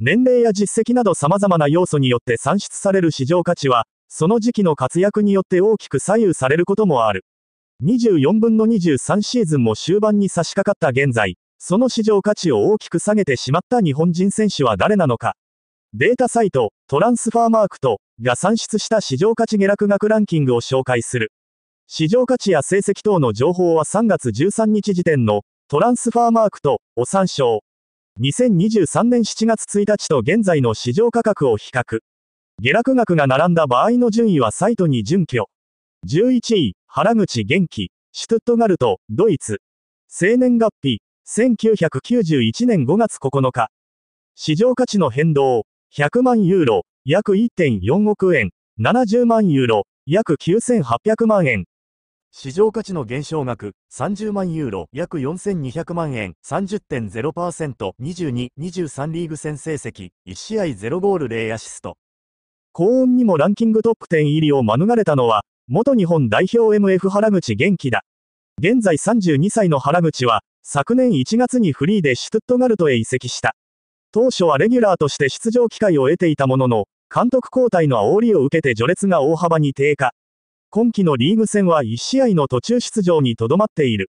年齢や実績など様々な要素によって算出される市場価値は、その時期の活躍によって大きく左右されることもある。24分の23シーズンも終盤に差し掛かった現在、その市場価値を大きく下げてしまった日本人選手は誰なのか。データサイト、トランスファーマークと、が算出した市場価値下落額ランキングを紹介する。市場価値や成績等の情報は3月13日時点の、トランスファーマークと、を参照。2023年7月1日と現在の市場価格を比較。下落額が並んだ場合の順位はサイトに準拠。11位、原口元気、シュトゥットガルト、ドイツ。生年月日、1991年5月9日。市場価値の変動、100万ユーロ、約1.4億円、70万ユーロ、約9800万円。市場価値の減少額30万ユーロ約4200万円 30.0%22-23 リーグ戦成績1試合0ゴール0アシスト高温にもランキングトップ10入りを免れたのは元日本代表 MF 原口元気だ現在32歳の原口は昨年1月にフリーでシュトゥットガルトへ移籍した当初はレギュラーとして出場機会を得ていたものの監督交代の煽りを受けて序列が大幅に低下今季のリーグ戦は1試合の途中出場にとどまっている。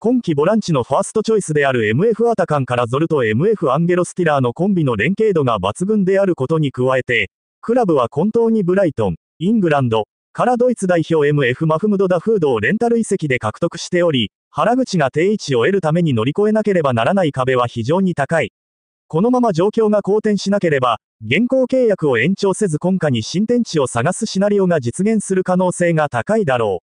今季ボランチのファーストチョイスである MF アタカンからゾルと MF アンゲロスティラーのコンビの連携度が抜群であることに加えて、クラブは混沌にブライトン、イングランド、からドイツ代表 MF マフムド・ダフードをレンタル移籍で獲得しており、原口が定位置を得るために乗り越えなければならない壁は非常に高い。このまま状況が好転しなければ、現行契約を延長せず今夏に新天地を探すシナリオが実現する可能性が高いだろう。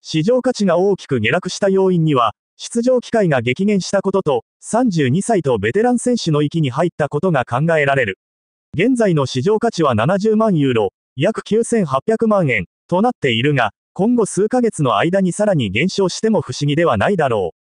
市場価値が大きく下落した要因には、出場機会が激減したことと、32歳とベテラン選手の域に入ったことが考えられる。現在の市場価値は70万ユーロ、約9800万円、となっているが、今後数ヶ月の間にさらに減少しても不思議ではないだろう。